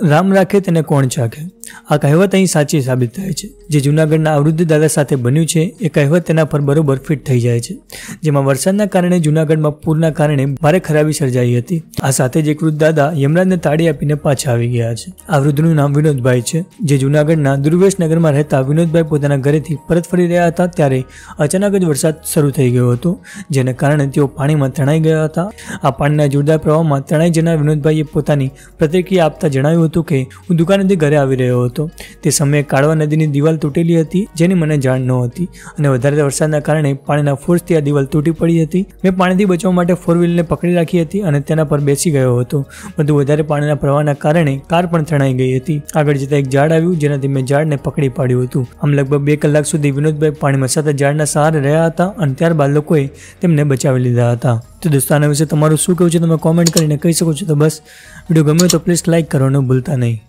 રામ રાખે તેને કોણ ચાખે આ કહેવત અહીં સાચી સાબિત થાય છે જે જુનાગઢના અવૃદ્ધ દાદા સાથે બન્યું છે એ કહેવત તેના પર બરોબર ફિટ થઈ જાય છે જેમાં વરસાદના કારણે જુનાગઢમાં પૂરના કારણે ભારે ખરાબી સર્જાઈ હતી આ સાથે જ એક વૃદ્ધ દાદા યમરાજને તાળી આપીને પાછા આવી ગયા છે આ વૃદ્ધનું નામ વિનોદભાઈ છે જે જુનાગઢના દુર્વેશ નગરમાં રહેતા વિનોદભાઈ પોતાના ઘરેથી પરત ફરી રહ્યા હતા ત્યારે અચાનક જ વરસાદ શરૂ થઈ ગયો હતો જેને કારણે તેઓ પાણીમાં તણાઈ ગયા હતા આ પાણીના જોરદાર પ્રવાહમાં તણાઈ જનાર વિનોદભાઈએ પોતાની પ્રતિક્રિયા આપતા જણાવ્યું હતું કે હું દુકાનેથી ઘરે આવી રહ્યો હતો તે સમયે કાળવા નદીની દિવાલ તૂટેલી હતી જેની મને જાણ હતી અને વધારે વરસાદના કારણે પાણીના ફોર્સથી આ દિવાલ તૂટી પડી હતી મેં પાણીથી બચવા માટે ફોર વ્હીલને પકડી રાખી હતી અને તેના પર બેસી ગયો હતો પરંતુ વધારે પાણીના પ્રવાહના કારણે કાર પણ તણાઈ ગઈ હતી આગળ જતા એક ઝાડ આવ્યું જેનાથી મેં ઝાડને પકડી પાડ્યું હતું આમ લગભગ બે કલાક સુધી વિનોદભાઈ પાણીમાં સતત ઝાડના સહારે રહ્યા હતા અને ત્યારબાદ લોકોએ તેમને બચાવી લીધા હતા તો દોસ્તો આના વિશે તમારું શું કહેવું છે તમે કોમેન્ટ કરીને કહી શકો છો તો બસ વિડીયો ગમ્યો તો પ્લીઝ લાઇક કરવાનું ભૂલતા નહીં